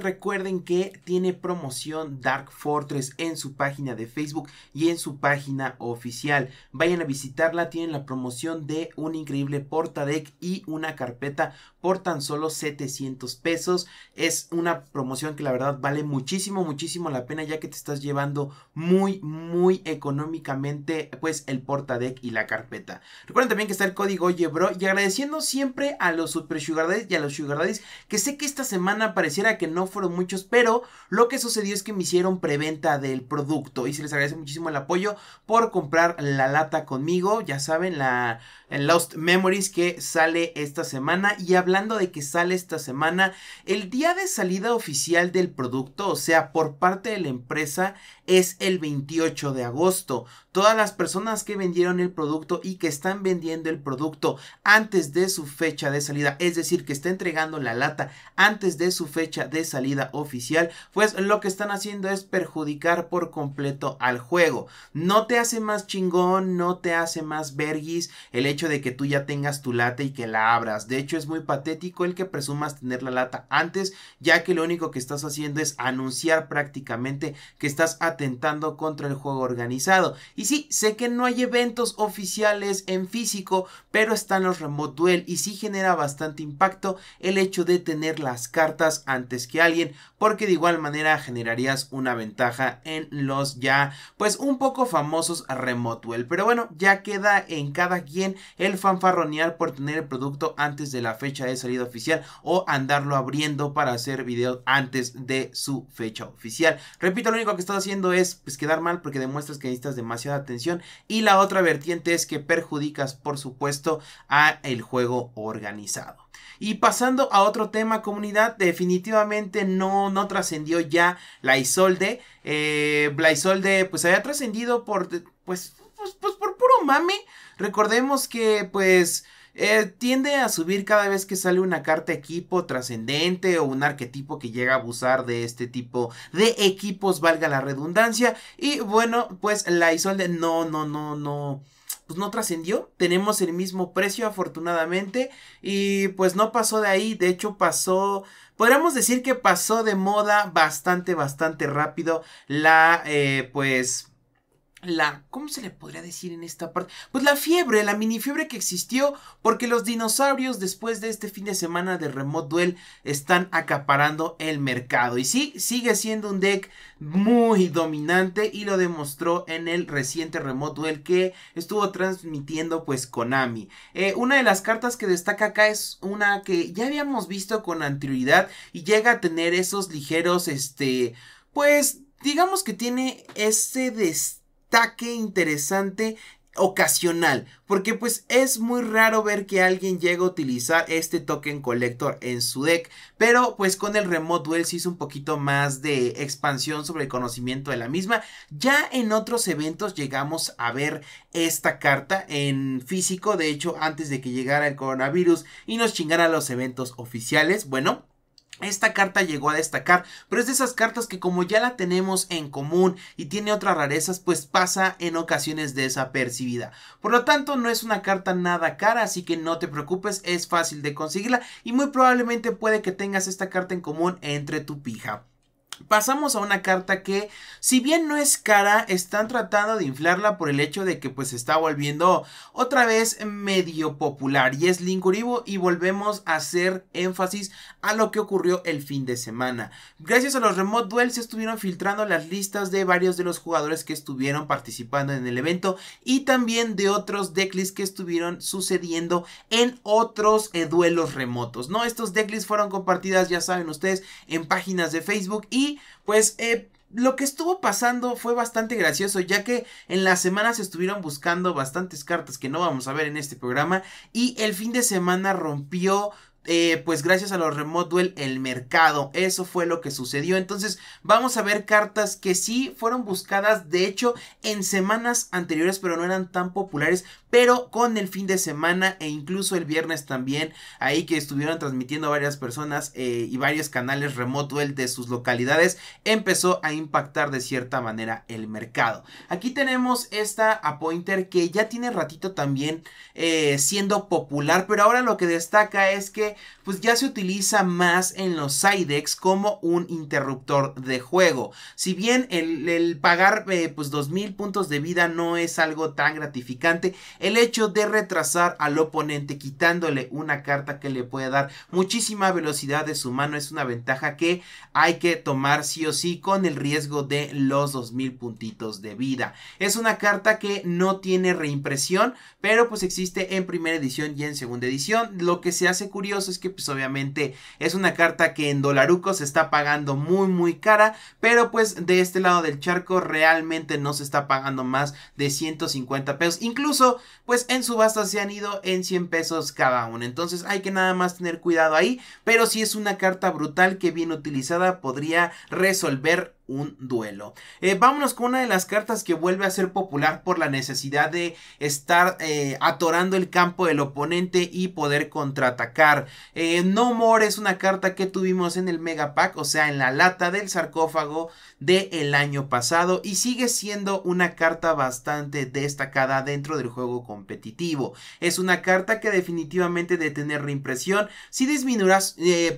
recuerden que tiene promoción Dark Fortress en su página de Facebook y en su página oficial. Vayan a visitarla, tienen la promoción de un increíble portadeck y una carpeta por tan solo 700 pesos. Es una promoción que la verdad vale muchísimo, muchísimo la pena ya que te estás llevando muy, muy económicamente pues el portadeck y la carpeta. Recuerden también que está el código Yebro y agradeciendo siempre a los Super Sugar y a los Sugar que sé que esta semana pareciera que no fueron muchos, pero lo que sucedió es que me hicieron preventa del producto y se les agradece muchísimo el apoyo por comprar la lata conmigo, ya saben, la Lost Memories que sale esta semana y hablando de que sale esta semana, el día de salida oficial del producto, o sea, por parte de la empresa, es el 28 de agosto todas las personas que vendieron el producto y que están vendiendo el producto antes de su fecha de salida, es decir, que está entregando la lata antes de su fecha de salida oficial, pues lo que están haciendo es perjudicar por completo al juego. No te hace más chingón, no te hace más verguis el hecho de que tú ya tengas tu lata y que la abras. De hecho, es muy patético el que presumas tener la lata antes, ya que lo único que estás haciendo es anunciar prácticamente que estás atentando contra el juego organizado. Y sí, sé que no hay eventos oficiales en físico, pero están los Remote Duel y sí genera bastante impacto el hecho de tener las cartas antes que alguien, porque de igual manera generarías una ventaja en los ya pues un poco famosos Remote Duel. Pero bueno, ya queda en cada quien el fanfarronear por tener el producto antes de la fecha de salida oficial o andarlo abriendo para hacer videos antes de su fecha oficial. Repito, lo único que estás haciendo es pues quedar mal porque demuestras que necesitas demasiado atención. Y la otra vertiente es que perjudicas, por supuesto, a el juego organizado. Y pasando a otro tema, comunidad, definitivamente no, no trascendió ya la Isolde. Eh, la Isolde, pues había trascendido por, pues, pues, pues por puro mame. Recordemos que, pues, eh, tiende a subir cada vez que sale una carta equipo trascendente o un arquetipo que llega a abusar de este tipo de equipos, valga la redundancia. Y bueno, pues la Isolde no, no, no, no pues no trascendió. Tenemos el mismo precio afortunadamente y pues no pasó de ahí, de hecho pasó, podríamos decir que pasó de moda bastante, bastante rápido la eh, pues la, ¿cómo se le podría decir en esta parte? Pues la fiebre, la mini fiebre que existió, porque los dinosaurios después de este fin de semana de Remote Duel están acaparando el mercado. Y sí, sigue siendo un deck muy dominante y lo demostró en el reciente Remote Duel que estuvo transmitiendo pues Konami. Eh, una de las cartas que destaca acá es una que ya habíamos visto con anterioridad y llega a tener esos ligeros, este, pues digamos que tiene ese destino ataque interesante ocasional, porque pues es muy raro ver que alguien llegue a utilizar este token collector en su deck, pero pues con el remote duel se hizo un poquito más de expansión sobre el conocimiento de la misma. Ya en otros eventos llegamos a ver esta carta en físico, de hecho antes de que llegara el coronavirus y nos chingara los eventos oficiales, bueno, esta carta llegó a destacar, pero es de esas cartas que como ya la tenemos en común y tiene otras rarezas, pues pasa en ocasiones desapercibida. Por lo tanto, no es una carta nada cara, así que no te preocupes, es fácil de conseguirla y muy probablemente puede que tengas esta carta en común entre tu pija. Pasamos a una carta que, si bien no es cara, están tratando de inflarla por el hecho de que pues está volviendo otra vez medio popular y es Linkuribo y volvemos a hacer énfasis a lo que ocurrió el fin de semana. Gracias a los Remote Duels se estuvieron filtrando las listas de varios de los jugadores que estuvieron participando en el evento y también de otros decklists que estuvieron sucediendo en otros eh, duelos remotos, ¿no? Estos decklists fueron compartidas, ya saben ustedes, en páginas de Facebook y pues eh, lo que estuvo pasando fue bastante gracioso, ya que en las semanas estuvieron buscando bastantes cartas que no vamos a ver en este programa. Y el fin de semana rompió eh, pues gracias a los Remote Duel el mercado. Eso fue lo que sucedió. Entonces vamos a ver cartas que sí fueron buscadas, de hecho, en semanas anteriores, pero no eran tan populares pero con el fin de semana e incluso el viernes también, ahí que estuvieron transmitiendo varias personas eh, y varios canales remoto el de sus localidades, empezó a impactar de cierta manera el mercado. Aquí tenemos esta pointer que ya tiene ratito también eh, siendo popular, pero ahora lo que destaca es que pues ya se utiliza más en los sidex como un interruptor de juego. Si bien el, pagar 2000 eh, pues, puntos de vida no es algo tan gratificante, el hecho de retrasar al oponente quitándole una carta que le puede dar muchísima velocidad de su mano es una ventaja que hay que tomar sí o sí con el riesgo de los 2000 puntitos de vida. Es una carta que no tiene reimpresión, pero pues existe en primera edición y en segunda edición. Lo que se hace curioso es que pues obviamente es una carta que en dolaruco se está pagando muy muy cara, pero pues de este lado del charco realmente no se está pagando más de 150 pesos. Incluso pues en subasta se han ido en 100 pesos cada uno. Entonces hay que nada más tener cuidado ahí, pero si es una carta brutal que bien utilizada podría resolver un duelo. Eh, vámonos con una de las cartas que vuelve a ser popular por la necesidad de estar eh, atorando el campo del oponente y poder contraatacar. Eh, no More es una carta que tuvimos en el Mega Pack, o sea, en la lata del sarcófago del el año pasado y sigue siendo una carta bastante destacada dentro del juego competitivo. Es una carta que definitivamente de tener reimpresión, si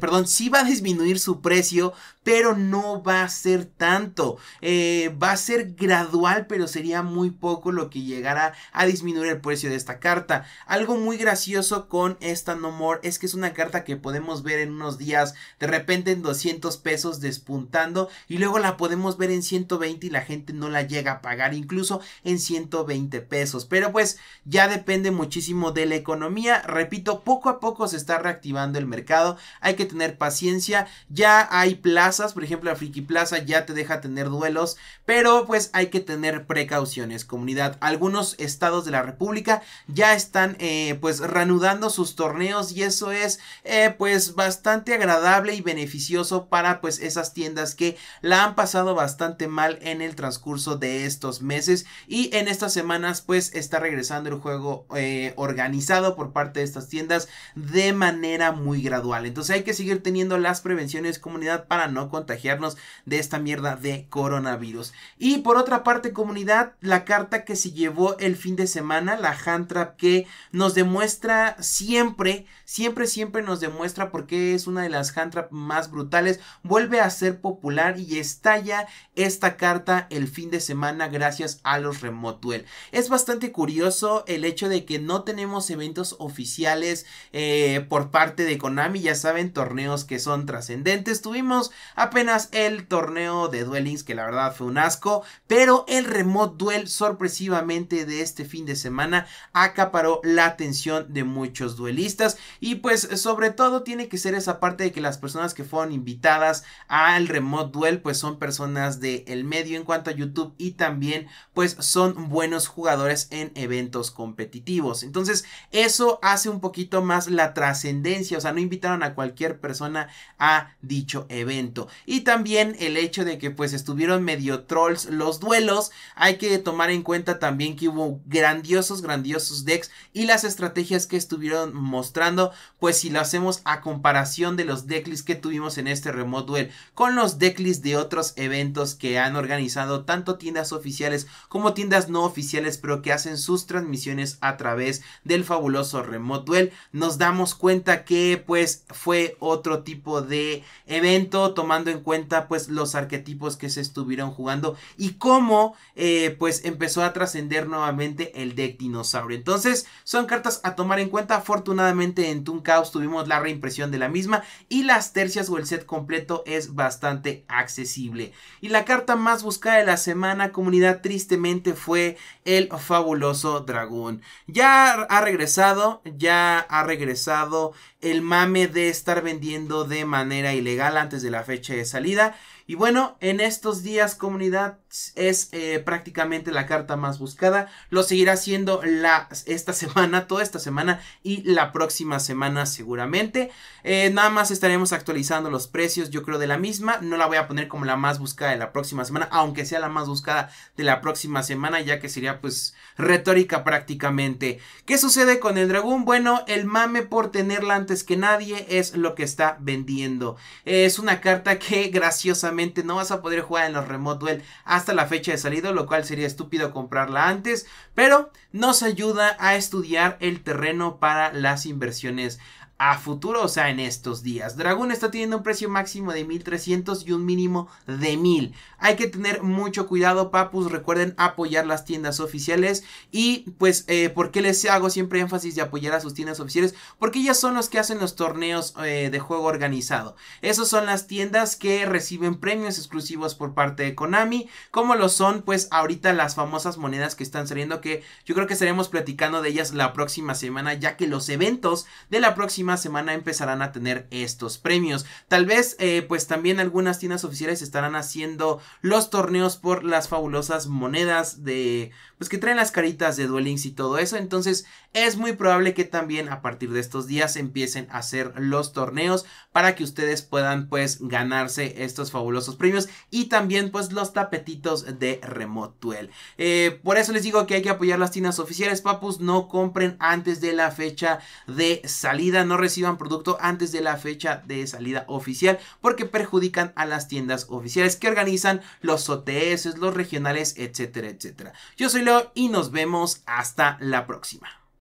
perdón, si va a disminuir su precio, pero no va a ser tan tanto. Eh, va a ser gradual, pero sería muy poco lo que llegara a disminuir el precio de esta carta. Algo muy gracioso con esta No More es que es una carta que podemos ver en unos días, de repente en 200 pesos despuntando, y luego la podemos ver en 120 y la gente no la llega a pagar, incluso en 120 pesos. Pero pues ya depende muchísimo de la economía. Repito, poco a poco se está reactivando el mercado, hay que tener paciencia. Ya hay plazas, por ejemplo, la Friki Plaza ya te deja tener duelos, pero pues hay que tener precauciones, comunidad. Algunos estados de la República ya están eh, pues reanudando sus torneos y eso es eh, pues bastante agradable y beneficioso para pues esas tiendas que la han pasado bastante mal en el transcurso de estos meses y en estas semanas pues está regresando el juego eh, organizado por parte de estas tiendas de manera muy gradual. Entonces hay que seguir teniendo las prevenciones comunidad para no contagiarnos de esta mierda de coronavirus. Y por otra parte, comunidad, la carta que se llevó el fin de semana, la hand trap que nos demuestra siempre, siempre, siempre nos demuestra por qué es una de las hand más brutales. Vuelve a ser popular y estalla esta carta el fin de semana gracias a los Remotuel. Es bastante curioso el hecho de que no tenemos eventos oficiales eh, por parte de Konami, ya saben, torneos que son trascendentes. Tuvimos apenas el torneo de Duel que la verdad fue un asco, pero el Remote Duel sorpresivamente de este fin de semana acaparó la atención de muchos duelistas y pues sobre todo tiene que ser esa parte de que las personas que fueron invitadas al Remote Duel pues son personas de el medio en cuanto a YouTube y también pues son buenos jugadores en eventos competitivos. Entonces eso hace un poquito más la trascendencia, o sea, no invitaron a cualquier persona a dicho evento. Y también el hecho de que pues estuvieron medio trolls los duelos, hay que tomar en cuenta también que hubo grandiosos, grandiosos decks y las estrategias que estuvieron mostrando, pues si lo hacemos a comparación de los decklists que tuvimos en este Remote Duel con los decklists de otros eventos que han organizado tanto tiendas oficiales como tiendas no oficiales, pero que hacen sus transmisiones a través del fabuloso Remote Duel, nos damos cuenta que pues fue otro tipo de evento tomando en cuenta pues los arquetipos tipos que se estuvieron jugando y cómo eh, pues empezó a trascender nuevamente el deck dinosaurio. Entonces son cartas a tomar en cuenta. Afortunadamente en Toon Chaos tuvimos la reimpresión de la misma y las tercias o el set completo es bastante accesible. Y la carta más buscada de la semana comunidad tristemente fue el fabuloso dragón. Ya ha regresado, ya ha regresado el mame de estar vendiendo de manera ilegal antes de la fecha de salida. Y bueno, en estos días comunidad es eh, prácticamente la carta más buscada. Lo seguirá siendo la, esta semana, toda esta semana y la próxima semana seguramente. Eh, nada más estaremos actualizando los precios, yo creo, de la misma. No la voy a poner como la más buscada de la próxima semana, aunque sea la más buscada de la próxima semana, ya que sería pues retórica prácticamente. ¿Qué sucede con el dragón? Bueno, el mame por tenerla antes que nadie es lo que está vendiendo. es una carta que graciosamente no vas a poder jugar en los Remote Duel hasta la fecha de salida, lo cual sería estúpido comprarla antes, pero nos ayuda a estudiar el terreno para las inversiones a futuro, o sea, en estos días. Dragón está teniendo un precio máximo de 1300 y un mínimo de 1000. Hay que tener mucho cuidado, papus. Recuerden apoyar las tiendas oficiales. Y pues, eh, ¿por qué les hago siempre énfasis de apoyar a sus tiendas oficiales? Porque ellas son los que hacen los torneos eh, de juego organizado. Esas son las tiendas que reciben premios exclusivos por parte de Konami. Como lo son, pues, ahorita las famosas monedas que están saliendo. Que yo creo que estaremos platicando de ellas la próxima semana. Ya que los eventos de la próxima semana empezarán a tener estos premios. Tal vez, eh, pues también algunas tiendas oficiales estarán haciendo los torneos por las fabulosas monedas de, pues que traen las caritas de Duelings y todo eso. Entonces es muy probable que también a partir de estos días empiecen a hacer los torneos para que ustedes puedan pues ganarse estos fabulosos premios y también pues los tapetitos de Remote Duel. Eh, por eso les digo que hay que apoyar las tiendas oficiales, papus, no compren antes de la fecha de salida, no reciban producto antes de la fecha de salida oficial porque perjudican a las tiendas oficiales que organizan los OTS, los regionales, etcétera, etcétera. Yo soy Leo y nos vemos hasta la próxima.